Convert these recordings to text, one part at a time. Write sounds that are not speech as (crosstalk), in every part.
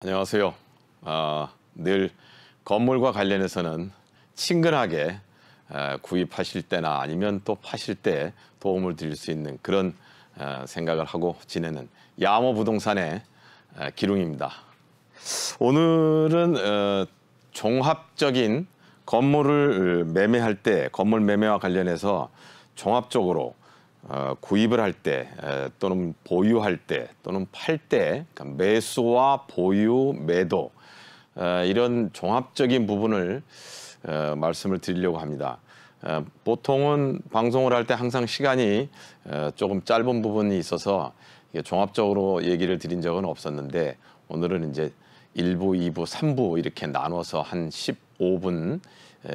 안녕하세요. 아, 늘 건물과 관련해서는 친근하게 아, 구입하실 때나 아니면 또 파실 때 도움을 드릴 수 있는 그런 아, 생각을 하고 지내는 야모 부동산의 아, 기룽입니다. 오늘은 어, 종합적인 건물을 매매할 때 건물 매매와 관련해서 종합적으로 어, 구입을 할 때 또는 보유할 때 또는 팔때 그러니까 매수와 보유, 매도 이런 종합적인 부분을 말씀을 드리려고 합니다. 보통은 방송을 할 때 항상 시간이 조금 짧은 부분이 있어서 종합적으로 얘기를 드린 적은 없었는데 오늘은 이제 1부, 2부, 3부 이렇게 나눠서 한 15분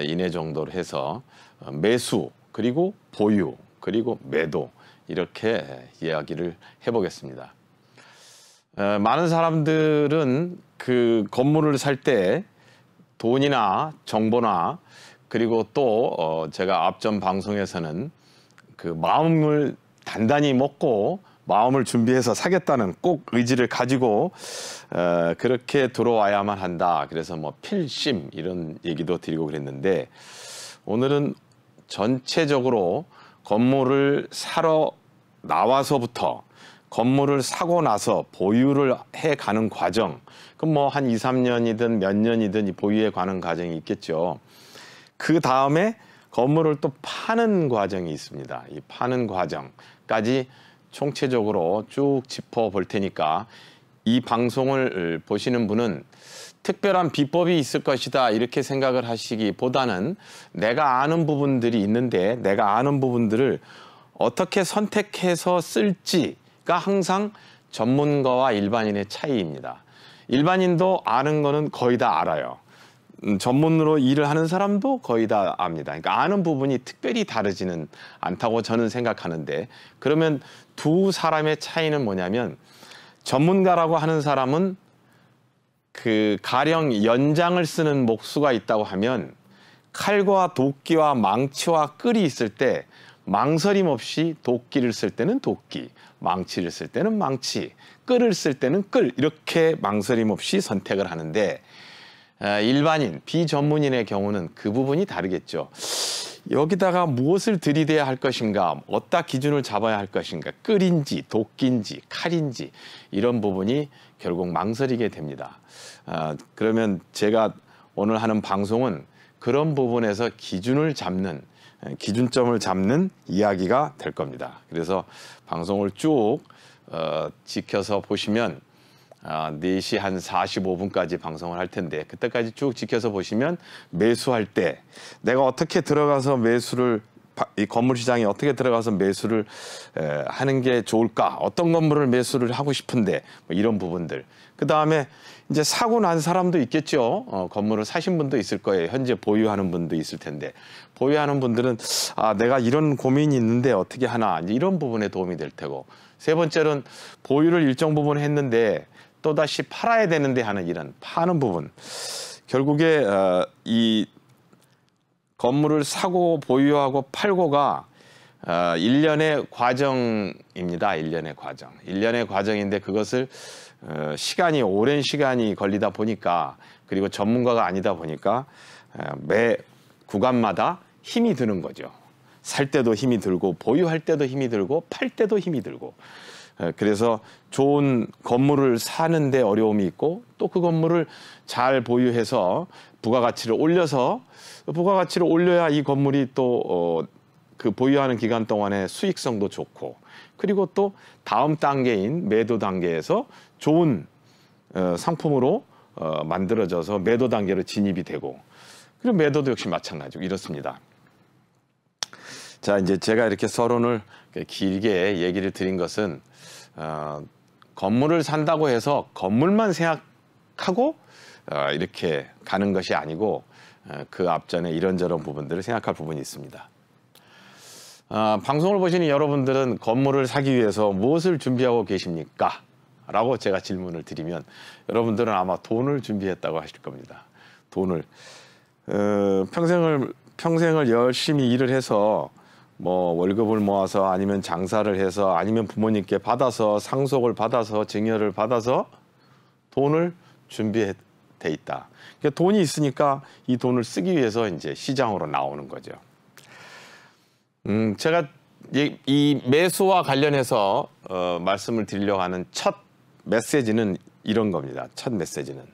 이내 정도로 해서 어, 매수 그리고 보유 그리고 매도 이렇게 이야기를 해보겠습니다. 어, 많은 사람들은 그 건물을 살 때 돈이나 정보나 그리고 또 어, 제가 앞전 방송에서는 그 마음을 단단히 먹고 마음을 준비해서 사겠다는 꼭 의지를 가지고 어, 그렇게 들어와야만 한다. 그래서 뭐 필심 이런 얘기도 드리고 그랬는데 오늘은 전체적으로 건물을 사러 나와서부터 건물을 사고 나서 보유를 해 가는 과정 그럼 뭐 한 2, 3년이든 몇 년이든 보유해 가는 과정이 있겠죠. 그 다음에 건물을 또 파는 과정이 있습니다. 이 파는 과정까지 총체적으로 쭉 짚어 볼 테니까 이 방송을 보시는 분은 특별한 비법이 있을 것이다 이렇게 생각을 하시기보다는 내가 아는 부분들이 있는데 내가 아는 부분들을 어떻게 선택해서 쓸지가 항상 전문가와 일반인의 차이입니다. 일반인도 아는 거는 거의 다 알아요. 음, 전문으로 일을 하는 사람도 거의 다 압니다. 그러니까 아는 부분이 특별히 다르지는 않다고 저는 생각하는데 그러면 두 사람의 차이는 뭐냐면 전문가라고 하는 사람은 그 가령 연장을 쓰는 목수가 있다고 하면 칼과 도끼와 망치와 끌이 있을 때 망설임 없이 도끼를 쓸 때는 도끼, 망치를 쓸 때는 망치, 끌을 쓸 때는 끌 이렇게 망설임 없이 선택을 하는데 아, 일반인, 비전문인의 경우는 그 부분이 다르겠죠. 여기다가 무엇을 들이대야 할 것인가, 어디 기준을 잡아야 할 것인가, 끌인지, 도끼인지, 칼인지 이런 부분이 결국 망설이게 됩니다. 아, 그러면 제가 오늘 하는 방송은 그런 부분에서 기준을 잡는 예, 기준점을 잡는 이야기가 될 겁니다. 그래서 방송을 쭉 어, 지켜서 보시면 아, 4시 한 45분까지 방송을 할 텐데 그때까지 쭉 지켜서 보시면 매수할 때 내가 어떻게 들어가서 매수를 이 건물 시장에 어떻게 들어가서 매수를 하는 게 좋을까? 어떤 건물을 매수를 하고 싶은데 뭐 이런 부분들. 그 다음에 이제 사고 난 사람도 있겠죠. 어, 건물을 사신 분도 있을 거예요. 현재 보유하는 분도 있을 텐데 보유하는 분들은 아 내가 이런 고민이 있는데 어떻게 하나 이런 부분에 도움이 될 테고 세 번째는 보유를 일정 부분 했는데 또 다시 팔아야 되는데 하는 이런 파는 부분. 결국에 어, 이 건물을 사고 보유하고 팔고가 어, 1년의 과정입니다. 1년의 과정. 1년의 과정인데 그것을 어, 시간이 오랜 시간이 걸리다 보니까 그리고 전문가가 아니다 보니까 어, 매 구간마다 힘이 드는 거죠. 살 때도 힘이 들고 보유할 때도 힘이 들고 팔 때도 힘이 들고 어, 그래서 좋은 건물을 사는데 어려움이 있고 또 그 건물을 잘 보유해서 부가가치를 올려서 부가가치를 올려야 이 건물이 또 어, 그 보유하는 기간 동안에 수익성도 좋고 그리고 또 다음 단계인 매도 단계에서 좋은 어, 상품으로 어, 만들어져서 매도 단계로 진입이 되고 그리고 매도도 역시 마찬가지고 이렇습니다. 자 이제 제가 이렇게 서론을 길게 얘기를 드린 것은 어, 건물을 산다고 해서 건물만 생각하고 어, 이렇게 가는 것이 아니고 아, 그 앞전에 이런저런 부분들을 생각할 부분이 있습니다. 아, 방송을 보시는 여러분들은 건물을 사기 위해서 무엇을 준비하고 계십니까? 라고 제가 질문을 드리면 여러분들은 아마 돈을 준비했다고 하실 겁니다. 돈을 어, 평생을 평생을 열심히 일을 해서 뭐 월급을 모아서 아니면 장사를 해서 아니면 부모님께 받아서 상속을 받아서 증여를 받아서 돈을 준비했 돼 있다. 그러니까 돈이 있으니까 이 돈을 쓰기 위해서 이제 시장으로 나오는 거죠. 음, 제가 이 매수와 관련해서 어, 말씀을 드리려고 하는 첫 메시지는 이런 겁니다. 첫 메시지는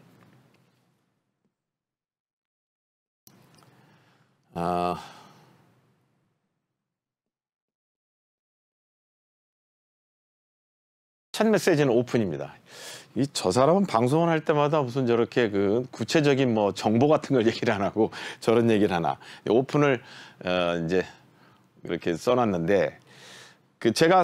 아, 첫 메시지는 오픈입니다. 이저 사람은 방송을 할 때마다 무슨 저렇게 그 구체적인 뭐 정보 같은 걸 얘기를 안 하고 (laughs) 저런 얘기를 하나 오픈을 어 이제 이렇게 써놨는데 그 제가 어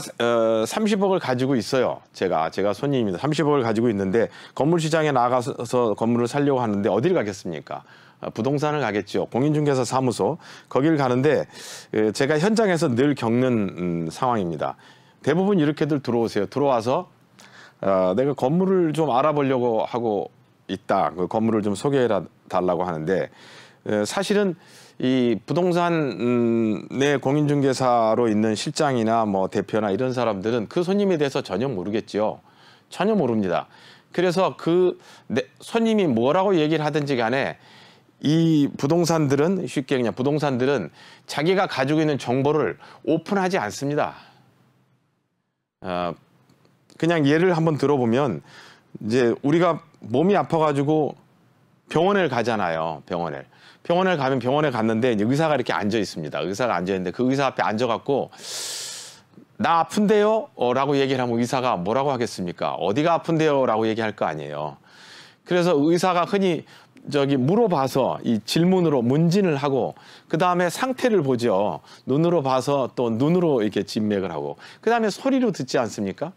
30억을 가지고 있어요. 제가 제가 손님입니다. 30억을 가지고 있는데 건물 시장에 나가서 건물을 살려고 하는데 어디를 가겠습니까? 아, 부동산을 가겠죠. 공인중개사 사무소 거기를 가는데 그 제가 현장에서 늘 겪는 음, 상황입니다. 대부분 이렇게들 들어오세요. 들어와서 아, 내가 건물을 좀 알아보려고 하고 있다. 그 건물을 좀 소개해 달라고 하는데 에, 사실은 이 부동산 음, 내 공인중개사로 있는 실장이나 뭐 대표나 이런 사람들은 그 손님에 대해서 전혀 모르겠죠 전혀 모릅니다. 그래서 그 손님이 뭐라고 얘기를 하든지 간에 이 부동산들은 쉽게 그냥 부동산들은 자기가 가지고 있는 정보를 오픈하지 않습니다. 어, 그냥 예를 한번 들어보면 이제 우리가 몸이 아파가지고 병원을 가잖아요. 병원을. 병원을 가면 병원에 갔는데 의사가 이렇게 앉아 있습니다. 의사가 앉아 있는데 그 의사 앞에 앉아갖고 나 아픈데요? 어, 라고 얘기를 하면 의사가 뭐라고 하겠습니까? 어디가 아픈데요? 라고 얘기할 거 아니에요. 그래서 의사가 흔히 저기 물어봐서 이 질문으로 문진을 하고 그 다음에 상태를 보죠 눈으로 봐서 또 눈으로 이렇게 진맥을 하고 그 다음에 소리로 듣지 않습니까?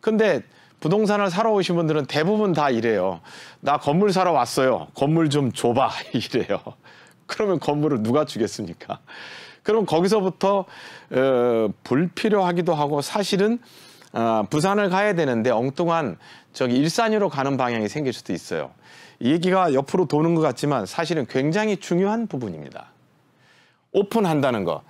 근데 부동산을 사러 오신 분들은 대부분 다 이래요. 나 건물 사러 왔어요. 건물 좀 줘봐. (laughs) 이래요. 그러면 건물을 누가 주겠습니까? 그럼 거기서부터 어, 불필요하기도 하고 사실은 어, 부산을 가야 되는데 엉뚱한 저기 일산으로 가는 방향이 생길 수도 있어요. 얘기가 옆으로 도는 것 같지만 사실은 굉장히 중요한 부분입니다. 오픈한다는 거.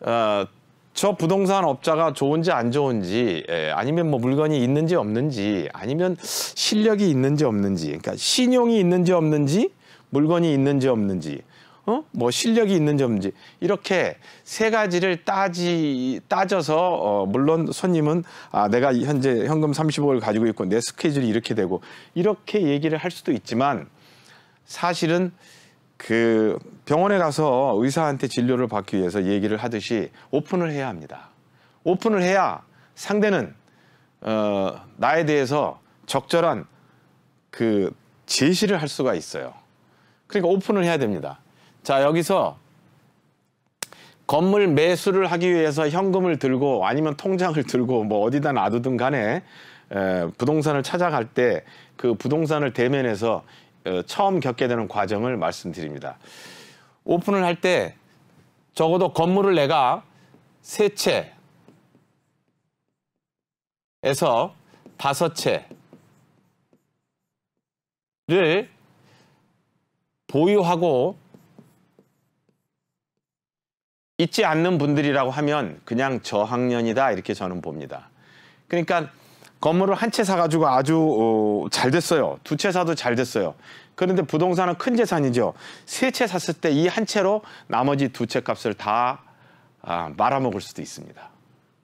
어, 저 부동산 업자가 좋은지 안 좋은지 예, 아니면 뭐 물건이 있는지 없는지 아니면 실력이 있는지 없는지 그러니까 신용이 있는지 없는지 물건이 있는지 없는지 어? 뭐 실력이 있는지 없는지 이렇게 세 가지를 따지 따져서 어, 물론 손님은 아 내가 현재 현금 30억을 가지고 있고 내 스케줄이 이렇게 되고 이렇게 얘기를 할 수도 있지만 사실은 그 병원에 가서 의사한테 진료를 받기 위해서 얘기를 하듯이 오픈을 해야 합니다. 오픈을 해야 상대는 어, 나에 대해서 적절한 그 제시를 할 수가 있어요. 그러니까 오픈을 해야 됩니다. 자 여기서 건물 매수를 하기 위해서 현금을 들고 아니면 통장을 들고 뭐 어디다 놔두든 간에 에, 부동산을 찾아갈 때 그 부동산을 대면해서 어, 처음 겪게 되는 과정을 말씀드립니다. 오픈을 할 때 적어도 건물을 내가 세 채에서 다섯 채를 보유하고 있지 않는 분들이라고 하면 그냥 저학년이다 이렇게 저는 봅니다. 그러니까 건물을 한 채 사가지고 아주 어, 잘 됐어요. 두 채 사도 잘 됐어요. 그런데 부동산은 큰 재산이죠. 세 채 샀을 때 이 한 채로 나머지 두 채 값을 다 아, 말아먹을 수도 있습니다.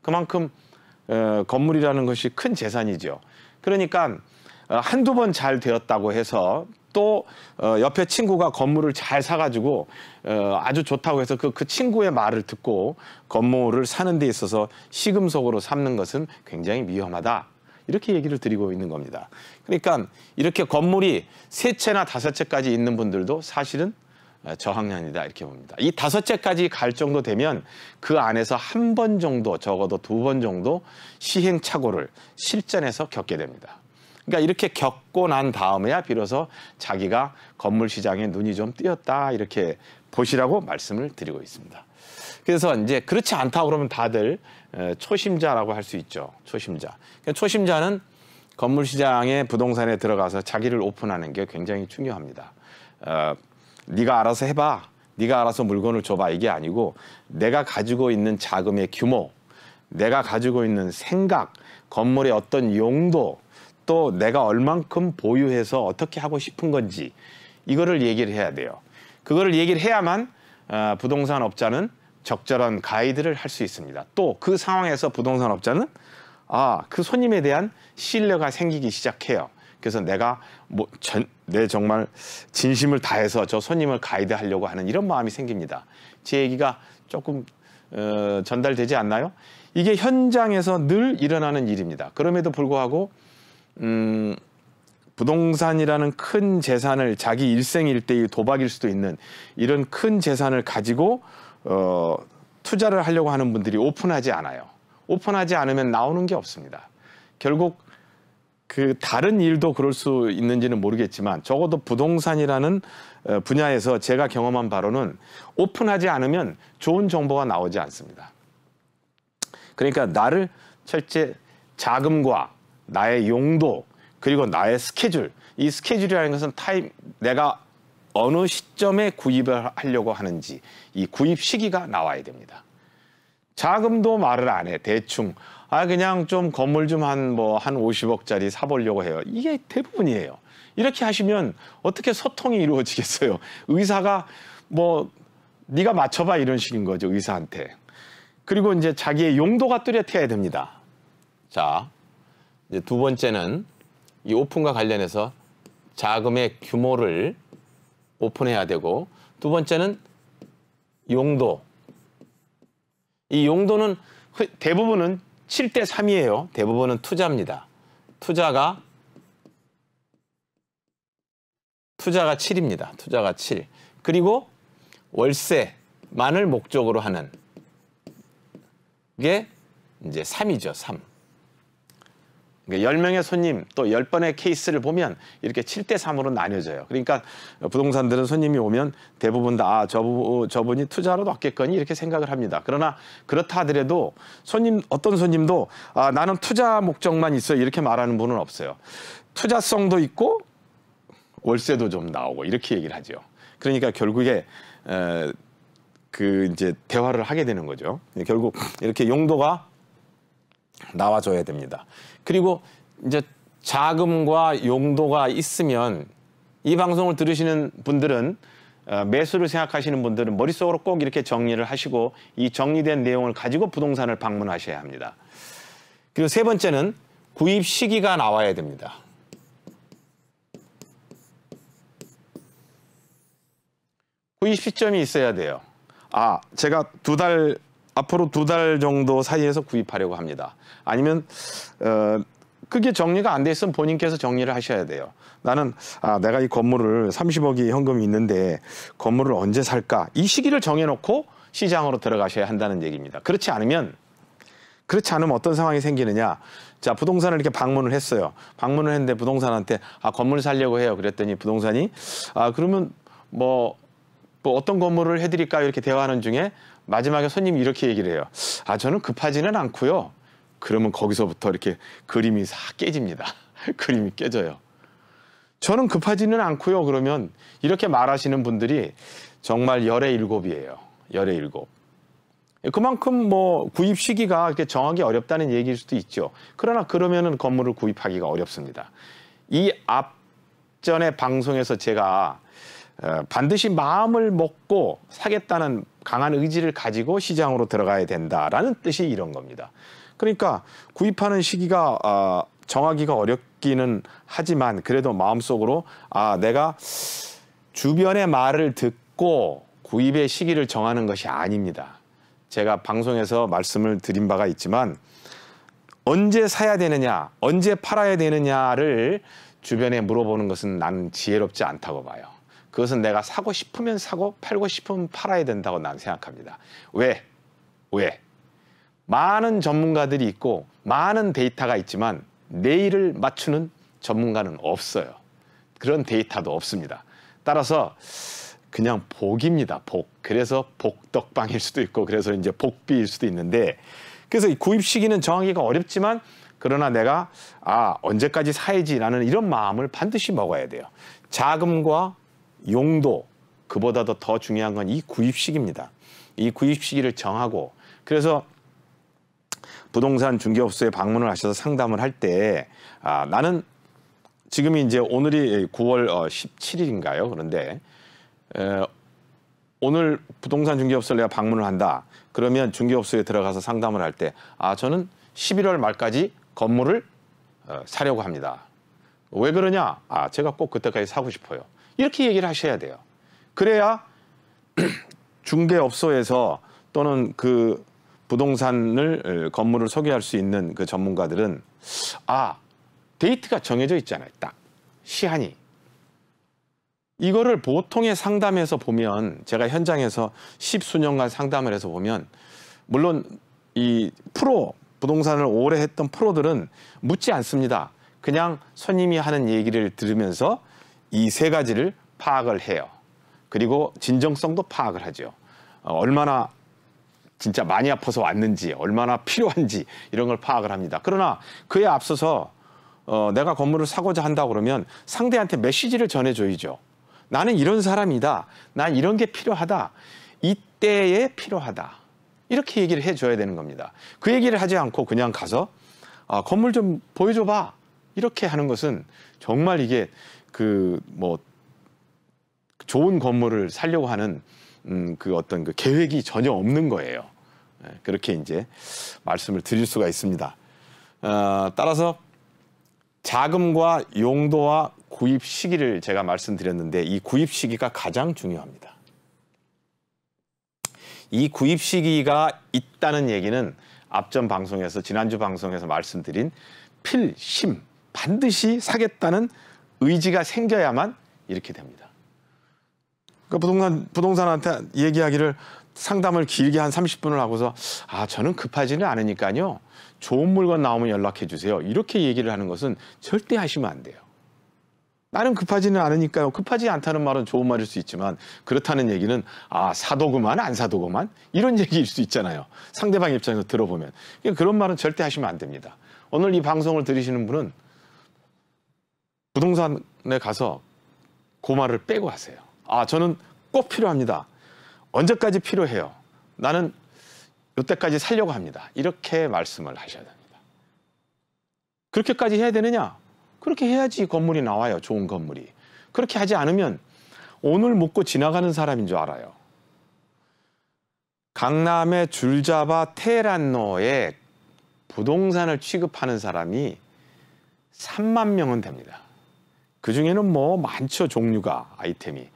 그만큼 어, 건물이라는 것이 큰 재산이죠. 그러니까 어, 한두 번 잘 되었다고 해서 또 어, 옆에 친구가 건물을 잘 사가지고 어, 아주 좋다고 해서 그, 그 친구의 말을 듣고 건물을 사는 데 있어서 시금석으로 삼는 것은 굉장히 위험하다. 이렇게 얘기를 드리고 있는 겁니다. 그러니까 이렇게 건물이 세 채나 다섯 채까지 있는 분들도 사실은 아, 저학년이다 이렇게 봅니다. 이 다섯 채까지 갈 정도 되면 그 안에서 한 번 정도 적어도 두 번 정도 시행착오를 실전에서 겪게 됩니다. 그러니까 이렇게 겪고 난 다음에야 비로소 자기가 건물 시장에 눈이 좀띄었다 이렇게 보시라고 말씀을 드리고 있습니다. 그래서 이제 그렇지 않다 그러면 다들 초심자라고 할 수 있죠. 초심자. 그러니까 초심자는 건물 시장에 부동산에 들어가서 자기를 오픈하는 게 굉장히 중요합니다. 어, 네가 알아서 해봐. 네가 알아서 물건을 줘봐 이게 아니고 내가 가지고 있는 자금의 규모, 내가 가지고 있는 생각, 건물의 어떤 용도, 또 내가 얼만큼 보유해서 어떻게 하고 싶은 건지 이거를 얘기를 해야 돼요. 그거를 얘기를 해야만 어, 부동산 업자는 적절한 가이드를 할 수 있습니다. 또 그 상황에서 부동산 업자는 아, 그 손님에 대한 신뢰가 생기기 시작해요. 그래서 내가 뭐, 전, 내 정말 진심을 다해서 저 손님을 가이드하려고 하는 이런 마음이 생깁니다. 제 얘기가 조금 어, 전달되지 않나요? 이게 현장에서 늘 일어나는 일입니다. 그럼에도 불구하고 음, 부동산이라는 큰 재산을 자기 일생 일대의 도박일 수도 있는 이런 큰 재산을 가지고 어, 투자를 하려고 하는 분들이 오픈하지 않아요. 오픈하지 않으면 나오는 게 없습니다. 결국 그 다른 일도 그럴 수 있는지는 모르겠지만 적어도 부동산이라는 어, 분야에서 제가 경험한 바로는 오픈하지 않으면 좋은 정보가 나오지 않습니다. 그러니까 나를 철제 자금과 나의 용도 그리고 나의 스케줄 이 스케줄이라는 것은 타임 내가 어느 시점에 구입을 하려고 하는지 이 구입 시기가 나와야 됩니다. 자금도 말을 안 해. 대충 아 그냥 좀 건물 좀한 뭐한 뭐 한 50억짜리 사보려고 해요. 이게 대부분이에요. 이렇게 하시면 어떻게 소통이 이루어지겠어요? 의사가 뭐 네가 맞춰봐 이런 식인 거죠 의사한테. 그리고 이제 자기의 용도가 뚜렷해야 됩니다. 자, 이제 두 번째는 이 오픈과 관련해서 자금의 규모를 오픈해야 되고 두 번째는 용도. 이 용도는 대부분은 7대 3이에요. 대부분은 투자입니다. 투자가 투자가 7입니다. 투자가 7. 그리고 월세만을 목적으로 하는 게 이제 3이죠. 3. 그러니까 열명의 손님 또 열번의 케이스를 보면 이렇게 칠 대삼으로 나뉘어져요. 그러니까 부동산들은 손님이 오면 대부분 다 아, 저부, 어, 저분이 투자로 넣겠거니 이렇게 생각을 합니다. 그러나 그렇다 하더라도 손님 어떤 손님도 아, 나는 투자 목적만 있어 이렇게 말하는 분은 없어요. 투자성도 있고 월세도 좀 나오고 이렇게 얘기를 하죠. 그러니까 결국에 에, 그 이제 대화를 하게 되는 거죠. 결국 이렇게 용도가 나와줘야 됩니다. 그리고 이제 자금과 용도가 있으면 이 방송을 들으시는 분들은 어, 매수를 생각하시는 분들은 머릿속으로 꼭 이렇게 정리를 하시고 이 정리된 내용을 가지고 부동산을 방문하셔야 합니다. 그리고 세 번째는 구입 시기가 나와야 됩니다. 구입 시점이 있어야 돼요. 아, 제가 두달 앞으로 두 달 정도 사이에서 구입하려고 합니다. 아니면 어, 그게 정리가 안 돼 있으면 본인께서 정리를 하셔야 돼요. 나는 아 내가 이 건물을 30억이 현금이 있는데 건물을 언제 살까 이 시기를 정해놓고 시장으로 들어가셔야 한다는 얘기입니다. 그렇지 않으면 그렇지 않으면 어떤 상황이 생기느냐. 자, 부동산을 이렇게 방문을 했어요. 방문을 했는데 부동산한테 아, 건물 살려고 해요. 그랬더니 부동산이 아, 그러면 뭐, 뭐 어떤 건물을 해드릴까요? 이렇게 대화하는 중에 마지막에 손님이 이렇게 얘기를 해요. 아 저는 급하지는 않고요. 그러면 거기서부터 이렇게 그림이 싹 깨집니다. (laughs) 그림이 깨져요. 저는 급하지는 않고요. 그러면 이렇게 말하시는 분들이 정말 열의 일곱이에요. 열의 일곱. 그만큼 뭐 구입 시기가 이렇게 정하기 어렵다는 얘기일 수도 있죠. 그러나 그러면은 건물을 구입하기가 어렵습니다. 이 앞전에 방송에서 제가 어, 반드시 마음을 먹고 사겠다는 강한 의지를 가지고 시장으로 들어가야 된다라는 뜻이 이런 겁니다. 그러니까 구입하는 시기가 어, 정하기가 어렵기는 하지만 그래도 마음속으로 아 내가 주변의 말을 듣고 구입의 시기를 정하는 것이 아닙니다. 제가 방송에서 말씀을 드린 바가 있지만 언제 사야 되느냐, 언제 팔아야 되느냐를 주변에 물어보는 것은 나는 지혜롭지 않다고 봐요. 그것은 내가 사고 싶으면 사고 팔고 싶으면 팔아야 된다고 나는 생각합니다. 왜? 왜? 많은 전문가들이 있고 많은 데이터가 있지만 내일을 맞추는 전문가는 없어요. 그런 데이터도 없습니다. 따라서 그냥 복입니다. 복. 그래서 복덕방일 수도 있고 그래서 이제 복비일 수도 있는데 그래서 구입 시기는 정하기가 어렵지만 그러나 내가 아 언제까지 사야지라는 이런 마음을 반드시 먹어야 돼요. 자금과 용도 그보다도 더 중요한 건 이 구입 시기입니다. 이 구입 시기를 정하고 그래서 부동산 중개업소에 방문을 하셔서 상담을 할 때 아, 나는 지금이 이제 오늘이 9월 17일인가요? 어, 그런데 에, 오늘 부동산 중개업소를 내가 방문을 한다. 그러면 중개업소에 들어가서 상담을 할 때 아 저는 11월 말까지 건물을 어, 사려고 합니다. 왜 그러냐? 아 제가 꼭 그때까지 사고 싶어요. 이렇게 얘기를 하셔야 돼요. 그래야 (clears throat) 중개업소에서 또는 그 부동산을 어, 건물을 소개할 수 있는 그 전문가들은 아 데이트가 정해져 있잖아요 딱 시한이 이거를 보통의 상담에서 보면 제가 현장에서 십수년간 상담을 해서 보면 물론 이 프로 부동산을 오래 했던 프로들은 묻지 않습니다 그냥 손님이 하는 얘기를 들으면서 이세 가지를 파악을 해요. 그리고 진정성도 파악을 하죠. 어, 얼마나 진짜 많이 아파서 왔는지 얼마나 필요한지 이런 걸 파악을 합니다. 그러나 그에 앞서서 어, 내가 건물을 사고자 한다 고 그러면 상대한테 메시지를 전해줘야죠. 나는 이런 사람이다. 난 이런 게 필요하다. 이때에 필요하다. 이렇게 얘기를 해줘야 되는 겁니다. 그 얘기를 하지 않고 그냥 가서 아, 건물 좀 보여줘봐. 이렇게 하는 것은 정말 이게 그뭐 좋은 건물을 살려고 하는 음, 그 어떤 그 계획이 전혀 없는 거예요. 예, 그렇게 이제 말씀을 드릴 수가 있습니다. 어, 따라서 자금과 용도와 구입 시기를 제가 말씀드렸는데 이 구입 시기가 가장 중요합니다. 이 구입 시기가 있다는 얘기는 앞전 방송에서 지난주 방송에서 말씀드린 필심 반드시 사겠다는 의지가 생겨야만 이렇게 됩니다. 그 부동산 부동산한테 얘기하기를 상담을 길게 한 30분을 하고서 아 저는 급하지는 않으니까요. 좋은 물건 나오면 연락해 주세요. 이렇게 얘기를 하는 것은 절대 하시면 안 돼요. 나는 급하지는 않으니까요. 급하지 않다는 말은 좋은 말일 수 있지만 그렇다는 얘기는 아사도그만안사도그만 이런 (laughs) 얘기일 수 있잖아요. 상대방 입장에서 들어보면 그러니까 그런 말은 절대 하시면 안 됩니다. 오늘 이 방송을 들으시는 분은 부동산에 가서 고마를 빼고 하세요. 아 저는 꼭 필요합니다. 언제까지 필요해요? 나는 이때까지 살려고 합니다. 이렇게 말씀을 하셔야 됩니다. 그렇게까지 해야 되느냐? 그렇게 해야지 건물이 나와요. 좋은 건물이. 그렇게 하지 않으면 오늘 묵고 지나가는 사람인 줄 알아요. 강남의 줄잡아 테란노에 부동산을 취급하는 사람이 3만 명은 됩니다. 그중에는 뭐 많죠 종류가 아이템이.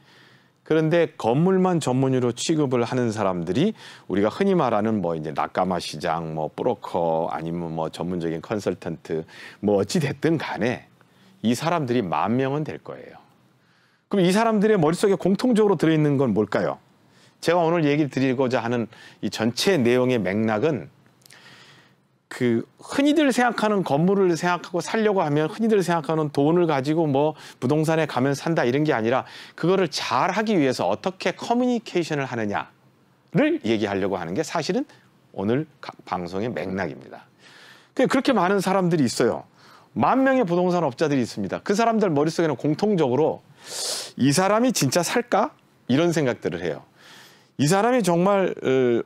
그런데 건물만 전문으로 취급을 하는 사람들이 우리가 흔히 말하는 뭐 이제 낙가마 시장, 뭐 브로커 아니면 뭐 전문적인 컨설턴트 뭐 어찌 됐든 간에 이 사람들이 만 명은 될 거예요. 그럼 이 사람들의 머릿속에 공통적으로 들어있는 건 뭘까요? 제가 오늘 얘기를 드리고자 하는 이 전체 내용의 맥락은 그 흔히들 생각하는 건물을 생각하고 살려고 하면 흔히들 생각하는 돈을 가지고 뭐 부동산에 가면 산다 이런 게 아니라 그거를 잘 하기 위해서 어떻게 커뮤니케이션을 하느냐를 얘기하려고 하는 게 사실은 오늘 방송의 맥락입니다. 그 그렇게 많은 사람들이 있어요. 만 명의 부동산 업자들이 있습니다. 그 사람들 머릿속에는 공통적으로 이 사람이 진짜 살까? 이런 생각들을 해요. 이 사람이 정말 어,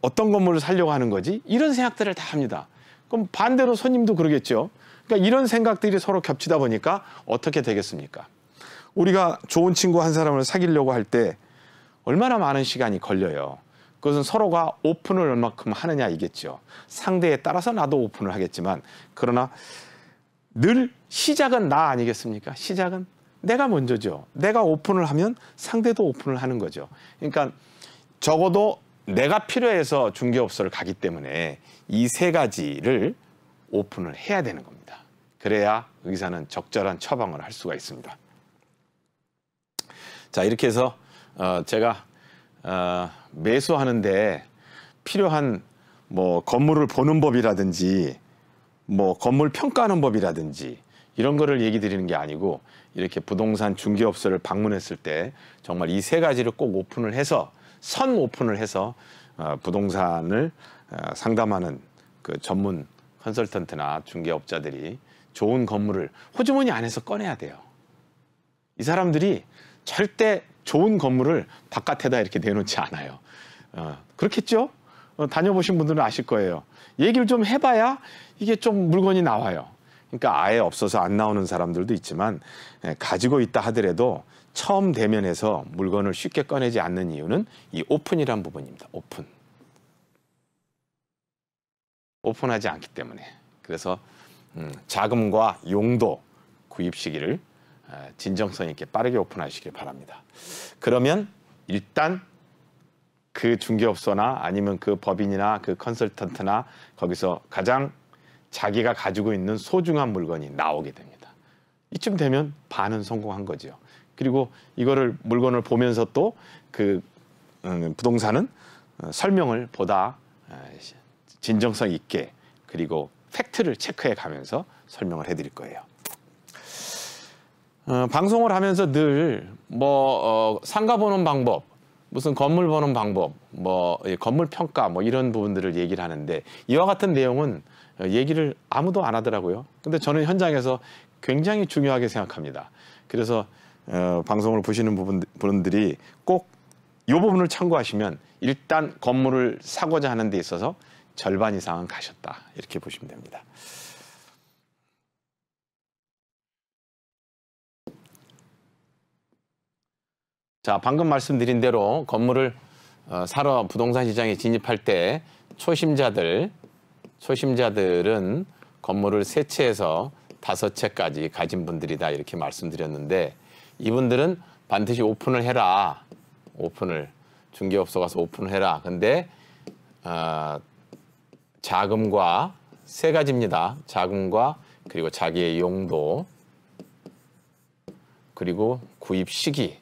어떤 건물을 살려고 하는 거지? 이런 생각들을 다 합니다. 그럼 반대로 손님도 그러겠죠. 그러니까 이런 생각들이 서로 겹치다 보니까 어떻게 되겠습니까? 우리가 좋은 친구 한 사람을 사귀려고 할 때 얼마나 많은 시간이 걸려요. 그것은 서로가 오픈을 얼마큼 하느냐 이겠죠. 상대에 따라서 나도 오픈을 하겠지만 그러나 늘 시작은 나 아니겠습니까? 시작은 내가 먼저죠. 내가 오픈을 하면 상대도 오픈을 하는 거죠. 그러니까 적어도 내가 필요해서 중개업소를 가기 때문에 이 세 가지를 오픈을 해야 되는 겁니다. 그래야 의사는 적절한 처방을 할 수가 있습니다. 자 이렇게 해서 어, 제가 어, 매수하는데 필요한 뭐 건물을 보는 법이라든지 뭐 건물 평가하는 법이라든지 이런 거를 얘기 드리는 게 아니고 이렇게 부동산 중개업소를 방문했을 때 정말 이 세 가지를 꼭 오픈을 해서 선 오픈을 해서 어, 부동산을 어, 상담하는 그 전문 컨설턴트나 중개업자들이 좋은 건물을 호주머니 안에서 꺼내야 돼요. 이 사람들이 절대 좋은 건물을 바깥에다 이렇게 내놓지 않아요. 어, 그렇겠죠? 어, 다녀보신 분들은 아실 거예요. 얘기를 좀 해봐야 이게 좀 물건이 나와요. 그러니까 아예 없어서 안 나오는 사람들도 있지만 예, 가지고 있다 하더라도 처음 대면해서 물건을 쉽게 꺼내지 않는 이유는 이 오픈이란 부분입니다. 오픈. 오픈하지 않기 때문에. 그래서 음, 자금과 용도, 구입 시기를 아, 진정성 있게 빠르게 오픈하시길 바랍니다. 그러면 일단 그 중개업소나 아니면 그 법인이나 그 컨설턴트나 거기서 가장 자기가 가지고 있는 소중한 물건이 나오게 됩니다. 이쯤 되면 반은 성공한 거지요. 그리고 이거를 물건을 보면서 또그 음, 부동산은 어, 설명을 보다 진정성 있게 그리고 팩트를 체크해 가면서 설명을 해드릴 거예요. 어, 방송을 하면서 늘뭐 어, 상가 보는 방법, 무슨 건물 보는 방법, 뭐 예, 건물 평가 뭐 이런 부분들을 얘기를 하는데 이와 같은 내용은 어, 얘기를 아무도 안 하더라고요. 근데 저는 현장에서 굉장히 중요하게 생각합니다. 그래서 어, 방송을 보시는 부분, 분들이 꼭 이 부분을 참고하시면 일단 건물을 사고자 하는 데 있어서 절반 이상은 가셨다 이렇게 보시면 됩니다. 자 방금 말씀드린 대로 건물을 어, 사러 부동산 시장에 진입할 때 초심자들 초심자들은 건물을 세 채에서 다섯 채까지 가진 분들이다 이렇게 말씀드렸는데 이분들은 반드시 오픈을 해라. 오픈을 중개업소 가서 오픈을 해라. 근데 어, 자금과 세 가지입니다. 자금과 그리고 자기의 용도 그리고 구입 시기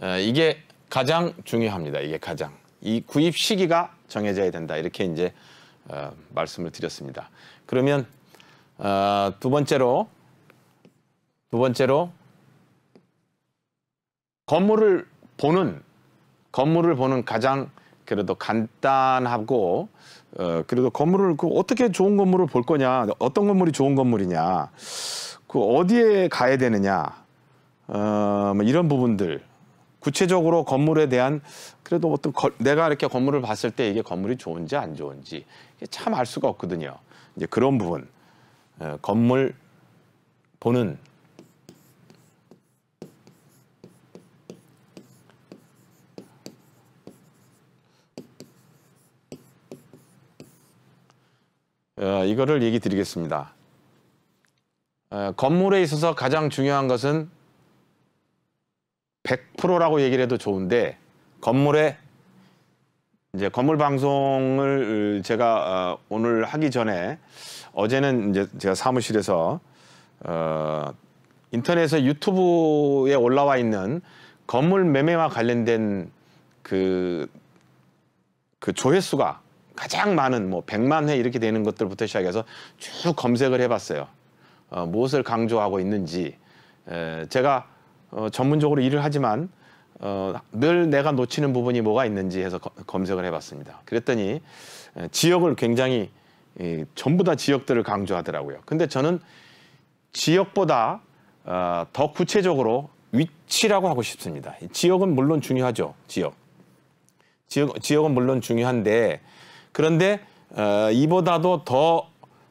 어, 이게 가장 중요합니다. 이게 가장 이 구입 시기가 정해져야 된다. 이렇게 이제 어, 말씀을 드렸습니다. 그러면 어, 두 번째로 두 번째로 건물을 보는 건물을 보는 가장 그래도 간단하고 어, 그래도 건물을 그 어떻게 좋은 건물을 볼 거냐 어떤 건물이 좋은 건물이냐 그 어디에 가야 되느냐 어, 뭐 이런 부분들 구체적으로 건물에 대한 그래도 어떤 거, 내가 이렇게 건물을 봤을 때 이게 건물이 좋은지 안 좋은지 참 알 수가 없거든요 이제 그런 부분 어, 건물 보는 어, 이거를 얘기 드리겠습니다. 어, 건물에 있어서 가장 중요한 것은 100%라고 얘기를 해도 좋은데 건물에 이제 건물 방송을 제가 어, 오늘 하기 전에 어제는 이제 제가 사무실에서 어, 인터넷에 서 유튜브에 올라와 있는 건물 매매와 관련된 그, 그 조회수가 가장 많은 뭐 100만 회 이렇게 되는 것들부터 시작해서 쭉 검색을 해봤어요. 어, 무엇을 강조하고 있는지 에, 제가 어, 전문적으로 일을 하지만 어, 늘 내가 놓치는 부분이 뭐가 있는지 해서 거, 검색을 해봤습니다. 그랬더니 에, 지역을 굉장히 에, 전부 다 지역들을 강조하더라고요. 근데 저는 지역보다 어, 더 구체적으로 위치라고 하고 싶습니다. 지역은 물론 중요하죠. 지역. 지역 지역은 물론 중요한데 그런데 어, 이보다도 더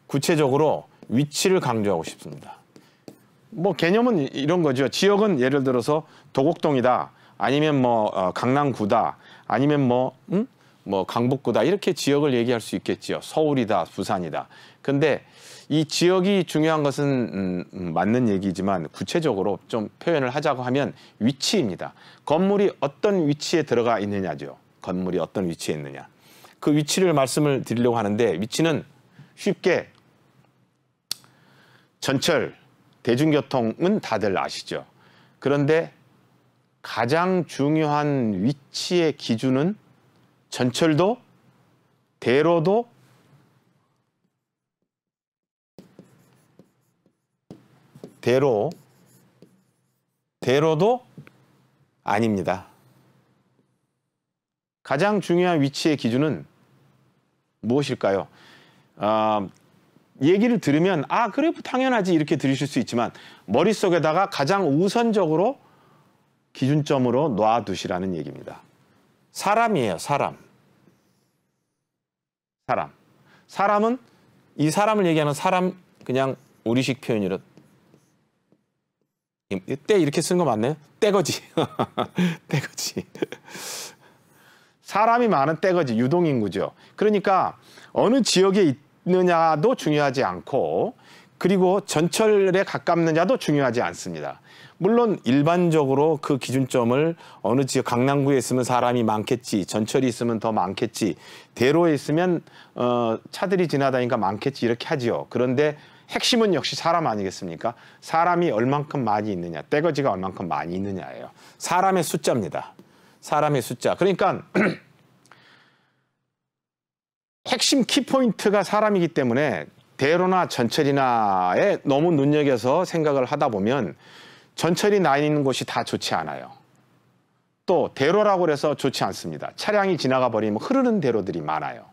구체적으로 위치를 강조하고 싶습니다. 뭐 개념은 이런 거죠. 지역은 예를 들어서 도곡동이다. 아니면 뭐 어, 강남구다. 아니면 뭐 응? 뭐 강북구다 이렇게 지역을 얘기할 수 있겠지요. 서울이다, 부산이다. 근데 이 지역이 중요한 것은 음, 음 맞는 얘기지만 구체적으로 좀 표현을 하자고 하면 위치입니다. 건물이 어떤 위치에 들어가 있느냐죠. 건물이 어떤 위치에 있느냐. 그 위치를 말씀을 드리려고 하는데 위치는 쉽게 전철, 대중교통은 다들 아시죠. 그런데 가장 중요한 위치의 기준은 전철도 대로도 대로 대로도 아닙니다. 가장 중요한 위치의 기준은 무엇일까요? 어, 얘기를 들으면 아 그래 뭐 당연하지 이렇게 들으실 수 있지만 머릿속에다가 가장 우선적으로 기준점으로 놔두시라는 얘기입니다. 사람이에요 사람. 사람. 사람은 이 사람을 얘기하는 사람 그냥 우리식 표현이라 때 이렇게 쓰는 거 맞나요? 때거지. (laughs) 때거지. 사람이 많은 때거지 유동인구죠. 그러니까 어느 지역에 있느냐도 중요하지 않고 그리고 전철에 가깝느냐도 중요하지 않습니다. 물론 일반적으로 그 기준점을 어느 지역 강남구에 있으면 사람이 많겠지 전철이 있으면 더 많겠지 대로에 있으면 어, 차들이 지나다니까 많겠지 이렇게 하지요 그런데 핵심은 역시 사람 아니겠습니까 사람이 얼만큼 많이 있느냐 떼거지가 얼만큼 많이 있느냐예요 사람의 숫자입니다 사람의 숫자. 그러니까 (clears throat) 핵심 키포인트가 사람이기 때문에 대로나 전철이나에 너무 눈여겨서 생각을 하다 보면 전철이 나 있는 곳이 다 좋지 않아요. 또 대로라고 해서 좋지 않습니다. 차량이 지나가 버리면 흐르는 대로들이 많아요.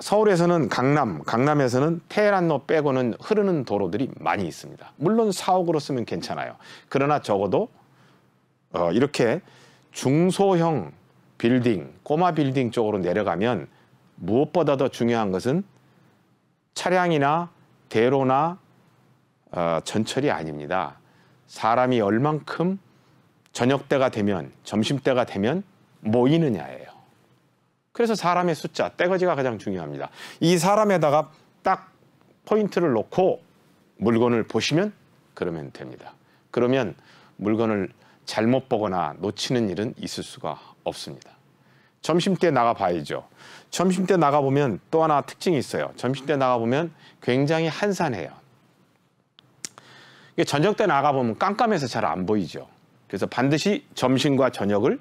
서울에서는 강남, 강남에서는 테헤란로 빼고는 흐르는 도로들이 많이 있습니다. 물론 사옥으로 쓰면 괜찮아요. 그러나 적어도 어, 이렇게 중소형 빌딩, 꼬마 빌딩 쪽으로 내려가면 무엇보다 더 중요한 것은 차량이나 대로나 어, 전철이 아닙니다. 사람이 얼만큼 저녁때가 되면 점심때가 되면 모이느냐예요. 그래서 사람의 숫자, 떼거지가 가장 중요합니다. 이 사람에다가 딱 포인트를 놓고 물건을 보시면 그러면 됩니다. 그러면 물건을 잘못 보거나 놓치는 일은 있을 수가 없습니다. 점심 때 나가 봐야죠. 점심 때 나가 보면 또 하나 특징이 있어요. 점심 때 나가 보면 굉장히 한산해요. 저녁 때 나가 보면 깜깜해서 잘 안 보이죠. 그래서 반드시 점심과 저녁을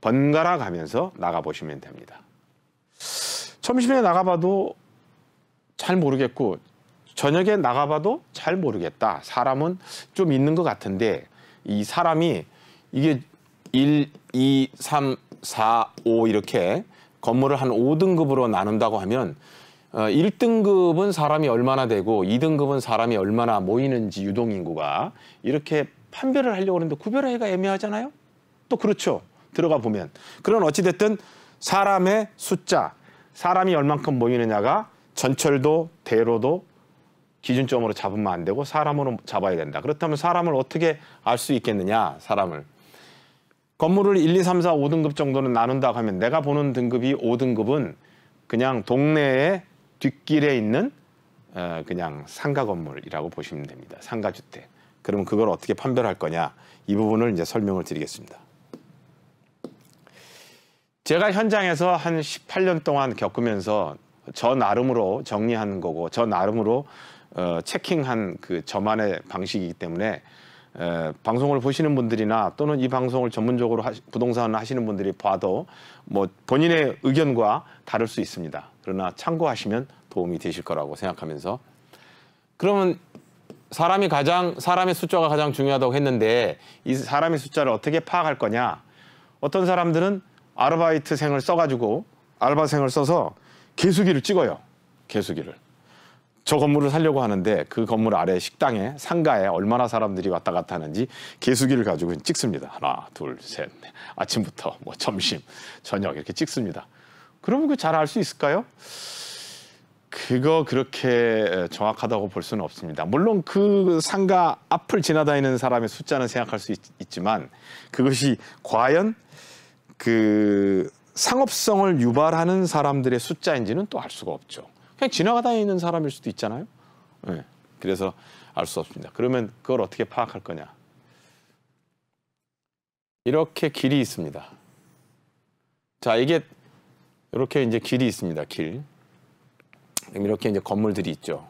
번갈아 가면서 나가 보시면 됩니다. 점심에 나가봐도 잘 모르겠고 저녁에 나가봐도 잘 모르겠다. 사람은 좀 있는 것 같은데 이 사람이 이게 1, 2, 3, 4, 5 이렇게 건물을 한 5등급으로 나눈다고 하면 1등급은 어, 사람이 얼마나 되고 2등급은 사람이 얼마나 모이는지 유동인구가 이렇게 판별을 하려고 하는데 구별하기가 애매하잖아요. 또 그렇죠. 들어가 보면. 그런 어찌됐든 사람의 숫자, 사람이 얼만큼 모이느냐가 전철도, 대로도, 기준점으로 잡으면 안 되고 사람으로 잡아야 된다. 그렇다면 사람을 어떻게 알 수 있겠느냐? 사람을. 건물을 1, 2, 3, 4, 5등급 정도는 나눈다 고 하면 내가 보는 등급이 5등급은 그냥 동네의 뒷길에 있는 어, 그냥 상가 건물이라고 보시면 됩니다. 상가 주택. 그러면 그걸 어떻게 판별할 거냐? 이 부분을 이제 설명을 드리겠습니다. 제가 현장에서 한 18년 동안 겪으면서 저 나름으로 정리한 거고 저 나름으로 어, 체킹한 그 저만의 방식이기 때문에 에, 어, 방송을 보시는 분들이나 또는 이 방송을 전문적으로 하시, 부동산 하시는 분들이 봐도 뭐 본인의 의견과 다를 수 있습니다. 그러나 참고하시면 도움이 되실 거라고 생각하면서 그러면 사람이 가장 사람의 숫자가 가장 중요하다고 했는데 이 사람의 숫자를 어떻게 파악할 거냐? 어떤 사람들은 아르바이트생을 써가지고 알바생을 써서 개수기를 찍어요. 개수기를. 저 건물을 살려고 하는데 그 건물 아래 식당에 상가에 얼마나 사람들이 왔다 갔다 하는지 개수기를 가지고 찍습니다. 하나, 둘, 셋. 넷. 아침부터 뭐 점심, 저녁 이렇게 찍습니다. 그러면 그 잘 알 수 있을까요? 그거 그렇게 정확하다고 볼 수는 없습니다. 물론 그 상가 앞을 지나다니는 사람의 숫자는 생각할 수 있, 있지만 그것이 과연 그 상업성을 유발하는 사람들의 숫자인지는 또 알 수가 없죠. 그냥 지나가다 있는 사람일 수도 있잖아요. 네. 그래서 알 수 없습니다. 그러면 그걸 어떻게 파악할 거냐? 이렇게 길이 있습니다. 자, 이게 이렇게 이제 길이 있습니다. 길. 이렇게 이제 건물들이 있죠.